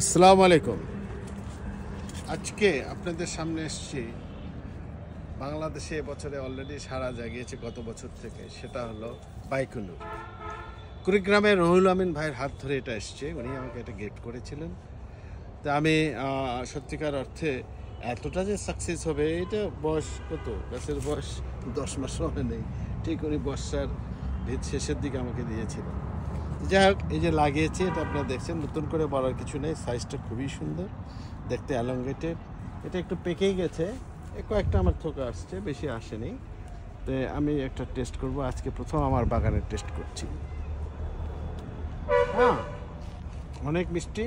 আসসালামু আলাইকুম আজকে আপনাদের সামনে এসছি বাংলাদেশে বছরে অলরেডি সারা জাগিয়েছে গত বছর থেকে সেটা হলো বাইকুলু কুড়িগ্রামে রহুল আমিন ভাইয়ের হাত ধরে এটা এসছে উনি আমাকে এটা গিফট করেছিলেন তা আমি সত্যিকার অর্থে এতটা যে সাকসেস হবে এটা বয়স কত গাছের বয়স দশ মাস হয় নেই ঠিক উনি বর্ষার ভিত শেষের দিকে আমাকে দিয়েছিলেন যাই হোক এই যে লাগিয়েছি এটা আপনারা দেখছেন নতুন করে বলার কিছু নেই সাইজটা খুবই সুন্দর দেখতে অ্যালঙ্গেটেড এটা একটু পেকেই গেছে কয়েকটা আমার থোকা আসছে বেশি আসেনি তো আমি একটা টেস্ট করব আজকে প্রথম আমার বাগানে টেস্ট করছি হ্যাঁ অনেক মিষ্টি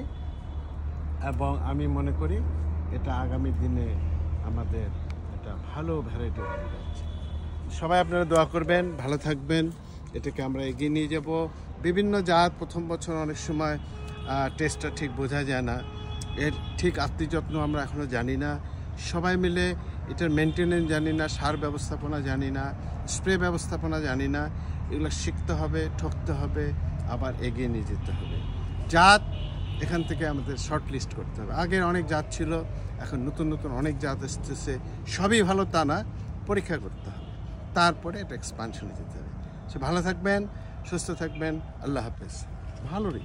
এবং আমি মনে করি এটা আগামী দিনে আমাদের একটা ভালো ভ্যারাইটি হয়ে যাচ্ছে সবাই আপনারা দোয়া করবেন ভালো থাকবেন এটাকে আমরা এগিয়ে নিয়ে যাব বিভিন্ন জাত প্রথম বছর অনেক সময় টেস্টটা ঠিক বোঝা যায় না এর ঠিক আত্মীযত্ন আমরা এখনও জানি না সবাই মিলে এটার মেনটেনেন্স জানি না সার ব্যবস্থাপনা জানি না স্প্রে ব্যবস্থাপনা জানি না এগুলো শিখতে হবে ঠকতে হবে আবার এগিয়ে নিয়ে যেতে হবে জাত এখান থেকে আমাদের শর্ট লিস্ট করতে হবে আগের অনেক জাত ছিল এখন নতুন নতুন অনেক জাত আসতেছে সবই ভালো তা না পরীক্ষা করতে হবে তারপরে এটা এক্সপানশনে যেতে হবে সে ভালো থাকবেন সুস্থ থাকবেন আল্লাহ হাফেজ ভালো রে